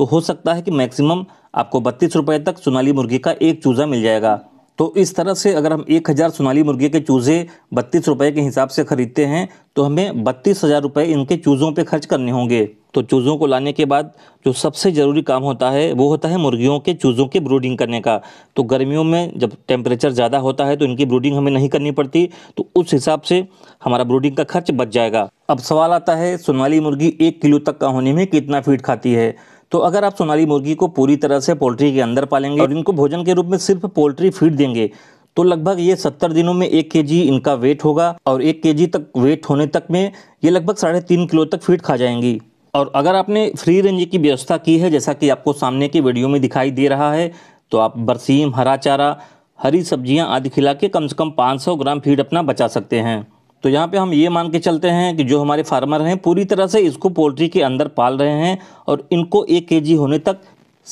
तो हो सकता है कि मैक्सिमम आपको बत्तीस रुपये तक सोनाली मुर्गी का एक चूज़ा मिल जाएगा तो इस तरह से अगर हम एक हज़ार सोनाली मुर्गी के चूज़े बत्तीस रुपये के हिसाब से ख़रीदते हैं तो हमें बत्तीस हज़ार रुपये इनके चूज़ों पे खर्च करने होंगे तो चूज़ों को लाने के बाद जो सबसे ज़रूरी काम होता है वो होता है मुर्गियों के चूज़ों के ब्रूडिंग करने का तो गर्मियों में जब टेम्परेचर ज़्यादा होता है तो इनकी ब्रूडिंग हमें नहीं करनी पड़ती तो उस हिसाब से हमारा ब्रूडिंग का खर्च बच जाएगा अब सवाल आता है सोनाली मुर्गी एक किलो तक का होने में कितना फीट खाती है तो अगर आप सोनाली मुर्गी को पूरी तरह से पोल्ट्री के अंदर पालेंगे और इनको भोजन के रूप में सिर्फ पोल्ट्री फीड देंगे तो लगभग ये सत्तर दिनों में एक के जी इनका वेट होगा और एक के जी तक वेट होने तक में ये लगभग साढ़े तीन किलो तक फीड खा जाएंगी और अगर आपने फ्री रेंज की व्यवस्था की है जैसा कि आपको सामने की वीडियो में दिखाई दे रहा है तो आप बरसीम हरा चारा हरी सब्जियां आदि खिला के कम से कम 500 ग्राम फीड अपना बचा सकते हैं तो यहाँ पे हम ये मान के चलते हैं कि जो हमारे फार्मर हैं पूरी तरह से इसको पोल्ट्री के अंदर पाल रहे हैं और इनको एक के होने तक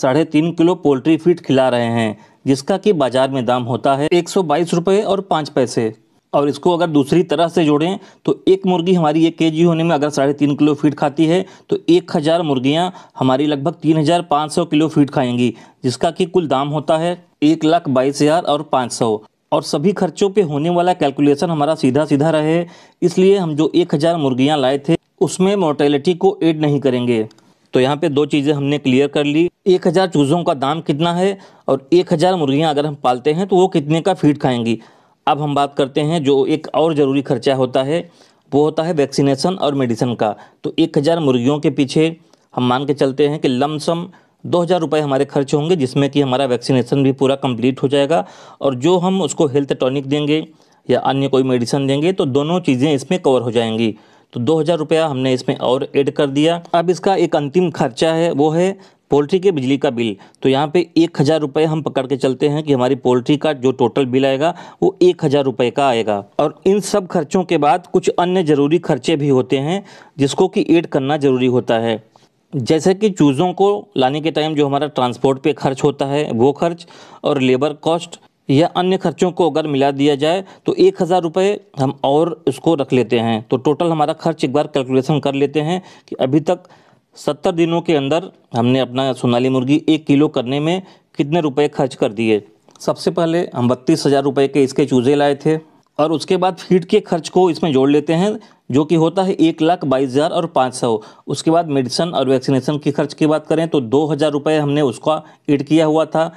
साढ़े तीन किलो पोल्ट्री फीट खिला रहे हैं जिसका कि बाज़ार में दाम होता है एक सौ और पाँच पैसे और इसको अगर दूसरी तरह से जोड़ें तो एक मुर्गी हमारी एक के होने में अगर साढ़े तीन किलो फीट खाती है तो एक हज़ार मुर्गियाँ हमारी लगभग तीन हज़ार पाँच सौ किलो फीट खाएंगी जिसका कि कुल दाम होता है एक लाख बाईस हज़ार और पाँच सौ और सभी खर्चों पे होने वाला कैलकुलेशन हमारा सीधा सीधा रहे इसलिए हम जो एक हज़ार मुर्गियाँ लाए थे उसमें मोर्टेलिटी को ऐड नहीं करेंगे तो यहाँ पे दो चीज़ें हमने क्लियर कर ली एक हज़ार चूज़ों का दाम कितना है और एक हज़ार मुर्गियाँ अगर हम पालते हैं तो वो कितने का फीड खाएंगी अब हम बात करते हैं जो एक और ज़रूरी खर्चा होता है वो होता है वैक्सीनेशन और मेडिसिन का तो एक हज़ार मुर्गियों के पीछे हम मान के चलते हैं कि लमसम दो हज़ार रुपये हमारे खर्च होंगे जिसमें कि हमारा वैक्सीनेशन भी पूरा कंप्लीट हो जाएगा और जो हम उसको हेल्थ टॉनिक देंगे या अन्य कोई मेडिसिन देंगे तो दोनों चीज़ें इसमें कवर हो जाएंगी तो दो हज़ार रुपया हमने इसमें और ऐड कर दिया अब इसका एक अंतिम खर्चा है वो है पोल्ट्री के बिजली का बिल तो यहाँ पे एक हज़ार रुपये हम पकड़ के चलते हैं कि हमारी पोल्ट्री का जो टोटल बिल आएगा वो एक हज़ार रुपये का आएगा और इन सब खर्चों के बाद कुछ अन्य ज़रूरी खर्चे भी होते हैं जिसको कि ऐड करना ज़रूरी होता है जैसे कि चूज़ों को लाने के टाइम जो हमारा ट्रांसपोर्ट पे खर्च होता है वो खर्च और लेबर कॉस्ट या अन्य खर्चों को अगर मिला दिया जाए तो एक हज़ार रुपये हम और इसको रख लेते हैं तो टोटल हमारा खर्च एक बार कैलकुलेशन कर लेते हैं कि अभी तक सत्तर दिनों के अंदर हमने अपना सोनाली मुर्गी एक किलो करने में कितने रुपए खर्च कर दिए सबसे पहले हम बत्तीस हज़ार रुपये के इसके चूज़े लाए थे और उसके बाद फीड के खर्च को इसमें जोड़ लेते हैं जो कि होता है एक लाख बाईस हज़ार और पाँच सौ उसके बाद मेडिसन और वैक्सीनेशन के खर्च की बात करें तो दो हज़ार रुपये हमने उसका ऐड किया हुआ था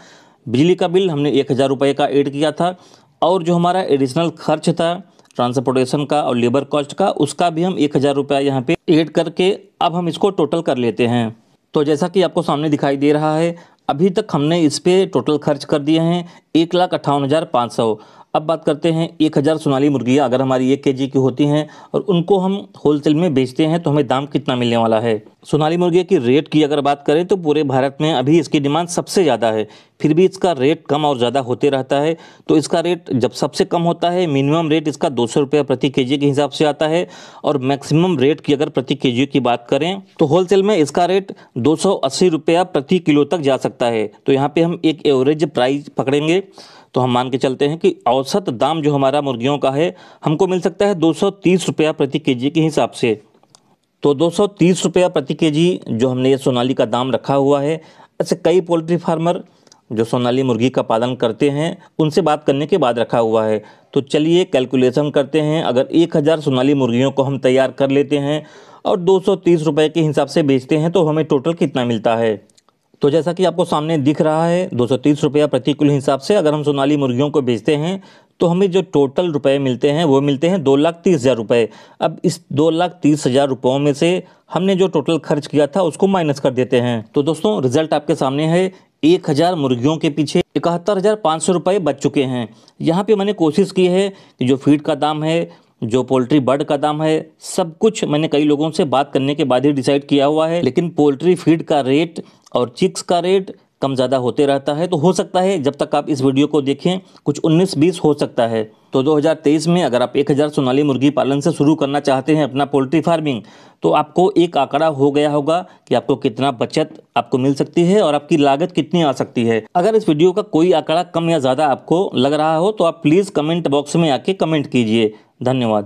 बिजली का बिल हमने एक हज़ार रुपये का ऐड किया था और जो हमारा एडिशनल खर्च था ट्रांसपोर्टेशन का और लेबर कॉस्ट का उसका भी हम एक हज़ार रुपया यहाँ पर एड करके अब हम इसको टोटल कर लेते हैं तो जैसा कि आपको सामने दिखाई दे रहा है अभी तक हमने इस पर टोटल खर्च कर दिए हैं एक लाख अट्ठावन हज़ार पाँच सौ अब बात करते हैं एक हज़ार सोनाली मुर्गियाँ अगर हमारी एक के की होती हैं और उनको हम होलसेल में बेचते हैं तो हमें दाम कितना मिलने वाला है सोनाली मुर्गिया की रेट की अगर बात करें तो पूरे भारत में अभी इसकी डिमांड सबसे ज़्यादा है फिर भी इसका रेट कम और ज़्यादा होते रहता है तो इसका रेट जब सबसे कम होता है मिनिमम रेट इसका दो सौ रुपया प्रति के के हिसाब से आता है और मैक्सिमम रेट की अगर प्रति के की बात करें तो होलसेल में इसका रेट दो सौ अस्सी रुपया प्रति किलो तक जा सकता है तो यहाँ पर हम एक एवरेज प्राइस पकड़ेंगे तो हम मान के चलते हैं कि औसत दाम जो हमारा मुर्गियों का है हमको मिल सकता है दो रुपया प्रति के के हिसाब से तो दो रुपया प्रति के जो हमने ये सोनाली का दाम रखा हुआ है ऐसे कई पोल्ट्री फार्मर जो सोनाली मुर्गी का पालन करते हैं उनसे बात करने के बाद रखा हुआ है तो चलिए कैलकुलेशन करते हैं अगर 1000 सोनाली मुर्गियों को हम तैयार कर लेते हैं और 230 रुपए के हिसाब से बेचते हैं तो हमें टोटल कितना मिलता है तो जैसा कि आपको सामने दिख रहा है दो सौ तीस रुपया प्रति किलो हिसाब से अगर हम सोनाली मुर्गियों को बेचते हैं तो हमें जो टोटल रुपए मिलते हैं वो मिलते हैं दो लाख तीस हज़ार रुपये अब इस दो लाख तीस हज़ार रुपयों में से हमने जो टोटल खर्च किया था उसको माइनस कर देते हैं तो दोस्तों रिजल्ट आपके सामने है एक हज़ार मुर्गियों के पीछे इकहत्तर हज़ार पाँच सौ रुपये बच चुके हैं यहाँ पे मैंने कोशिश की है कि जो फीड का दाम है जो पोल्ट्री बर्ड का दाम है सब कुछ मैंने कई लोगों से बात करने के बाद ही डिसाइड किया हुआ है लेकिन पोल्ट्री फीड का रेट और चिक्स का रेट कम ज़्यादा होते रहता है तो हो सकता है जब तक आप इस वीडियो को देखें कुछ 19-20 हो सकता है तो 2023 में अगर आप 1000 सोनाली मुर्गी पालन से शुरू करना चाहते हैं अपना पोल्ट्री फार्मिंग तो आपको एक आंकड़ा हो गया होगा कि आपको कितना बचत आपको मिल सकती है और आपकी लागत कितनी आ सकती है अगर इस वीडियो का कोई आंकड़ा कम या ज़्यादा आपको लग रहा हो तो आप प्लीज़ कमेंट बॉक्स में आके कमेंट कीजिए धन्यवाद